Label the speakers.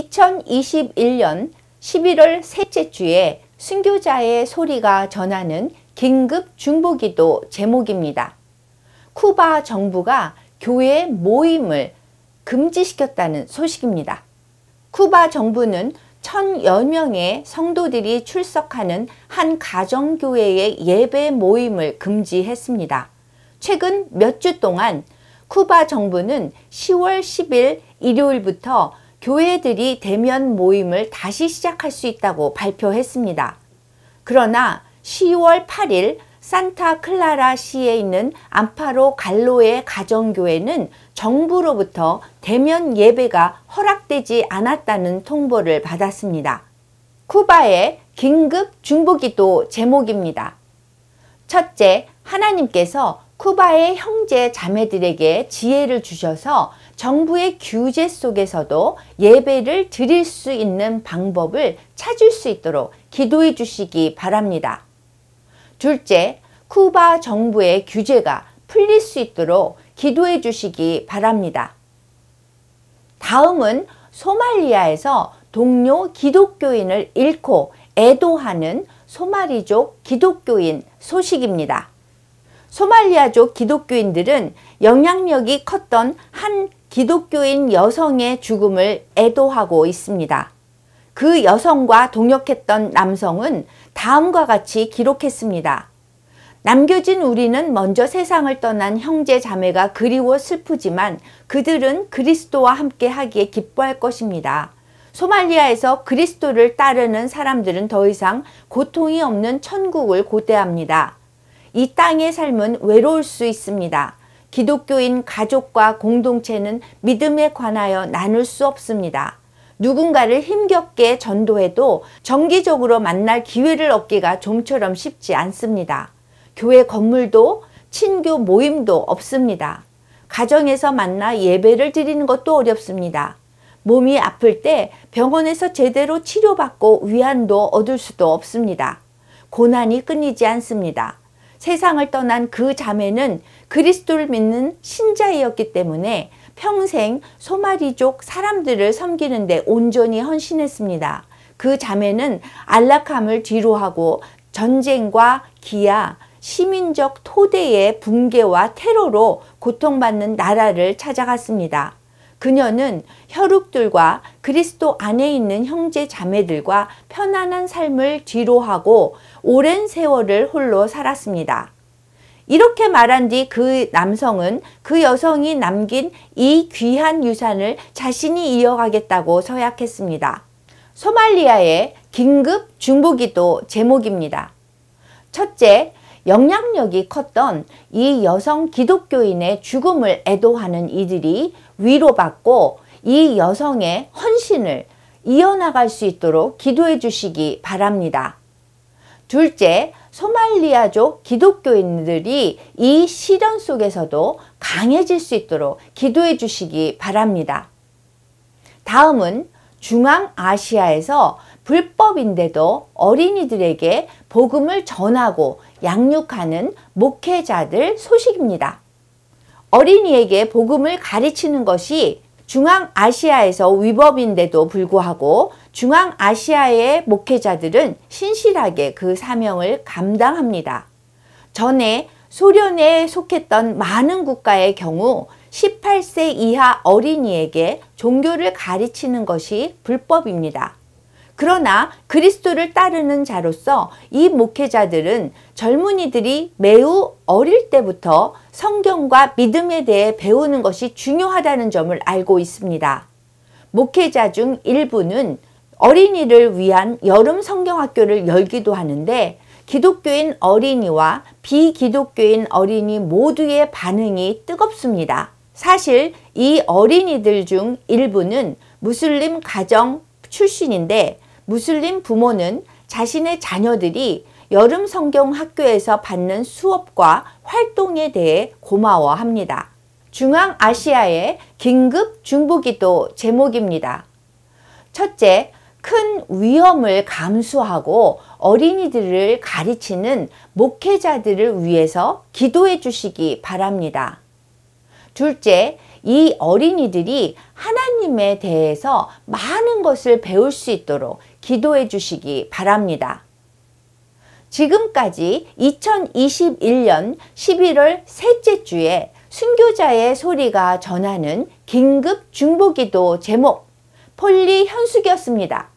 Speaker 1: 2021년 11월 셋째 주에 순교자의 소리가 전하는 긴급 중보기도 제목입니다. 쿠바 정부가 교회 모임을 금지시켰다는 소식입니다. 쿠바 정부는 1,010명의 성도들이 출석하는 한 가정교회의 예배 모임을 금지했습니다. 최근 몇 주 동안 쿠바 정부는 10월 10일 일요일부터 교회들이 대면 모임을 다시 시작할 수 있다고 발표했습니다. 그러나 10월 8일 산타클라라 시에 있는 안파로 갈로의 가정교회는 정부로부터 대면 예배가 허락되지 않았다는 통보를 받았습니다. 쿠바의 긴급 중보기도 제목입니다. 첫째, 하나님께서 쿠바의 형제 자매들에게 지혜를 주셔서 정부의 규제 속에서도 예배를 드릴 수 있는 방법을 찾을 수 있도록 기도해 주시기 바랍니다. 둘째, 쿠바 정부의 규제가 풀릴 수 있도록 기도해 주시기 바랍니다. 다음은 소말리아에서 동료 기독교인을 잃고 애도하는 소마리족 기독교인 소식입니다. 소말리아족 기독교인들은 영향력이 컸던 한 기독교인 여성의 죽음을 애도하고 있습니다. 그 여성과 동역했던 남성은 다음과 같이 기록했습니다. 남겨진 우리는 먼저 세상을 떠난 형제 자매가 그리워 슬프지만 그들은 그리스도와 함께 하기에 기뻐할 것입니다. 소말리아에서 그리스도를 따르는 사람들은 더 이상 고통이 없는 천국을 고대합니다. 이 땅의 삶은 외로울 수 있습니다. 기독교인 가족과 공동체는 믿음에 관하여 나눌 수 없습니다. 누군가를 힘겹게 전도해도 정기적으로 만날 기회를 얻기가 좀처럼 쉽지 않습니다. 교회 건물도 친교 모임도 없습니다. 가정에서 만나 예배를 드리는 것도 어렵습니다. 몸이 아플 때 병원에서 제대로 치료받고 위안도 얻을 수도 없습니다. 고난이 끊이지 않습니다. 세상을 떠난 그 자매는 그리스도를 믿는 신자이었기 때문에 평생 소마리족 사람들을 섬기는 데 온전히 헌신했습니다. 그 자매는 안락함을 뒤로하고 전쟁과 기아, 시민적 토대의 붕괴와 테러로 고통받는 나라를 찾아갔습니다. 그녀는 혈육들과 그리스도 안에 있는 형제 자매들과 편안한 삶을 뒤로하고 오랜 세월을 홀로 살았습니다. 이렇게 말한 뒤 그 남성은 그 여성이 남긴 이 귀한 유산을 자신이 이어가겠다고 서약했습니다. 소말리아의 긴급 중보기도 제목입니다. 첫째, 영향력이 컸던 이 여성 기독교인의 죽음을 애도하는 이들이 위로받고 이 여성의 헌신을 이어나갈 수 있도록 기도해 주시기 바랍니다. 둘째, 소말리아족 기독교인들이 이 시련 속에서도 강해질 수 있도록 기도해 주시기 바랍니다. 다음은 중앙아시아에서 불법인데도 어린이들에게 복음을 전하고 양육하는 목회자들 소식입니다. 어린이에게 복음을 가르치는 것이 중앙아시아에서 위법인데도 불구하고 중앙아시아의 목회자들은 신실하게 그 사명을 감당합니다. 전에 소련에 속했던 많은 국가의 경우 18세 이하 어린이에게 종교를 가르치는 것이 불법입니다. 그러나 그리스도를 따르는 자로서 이 목회자들은 젊은이들이 매우 어릴 때부터 성경과 믿음에 대해 배우는 것이 중요하다는 점을 알고 있습니다. 목회자 중 일부는 어린이를 위한 여름 성경학교를 열기도 하는데 기독교인 어린이와 비기독교인 어린이 모두의 반응이 뜨겁습니다. 사실 이 어린이들 중 일부는 무슬림 가정 출신인데 무슬림 부모는 자신의 자녀들이 여름 성경 학교에서 받는 수업과 활동에 대해 고마워합니다. 중앙아시아의 긴급 중보기도 제목입니다. 첫째, 큰 위험을 감수하고 어린이들을 가르치는 목회자들을 위해서 기도해 주시기 바랍니다. 둘째, 이 어린이들이 하나님에 대해서 많은 것을 배울 수 있도록 기도해 주시기 바랍니다. 지금까지 2021년 11월 셋째 주에 순교자의 소리가 전하는 긴급 중보기도 제목 폴리 현숙이었습니다.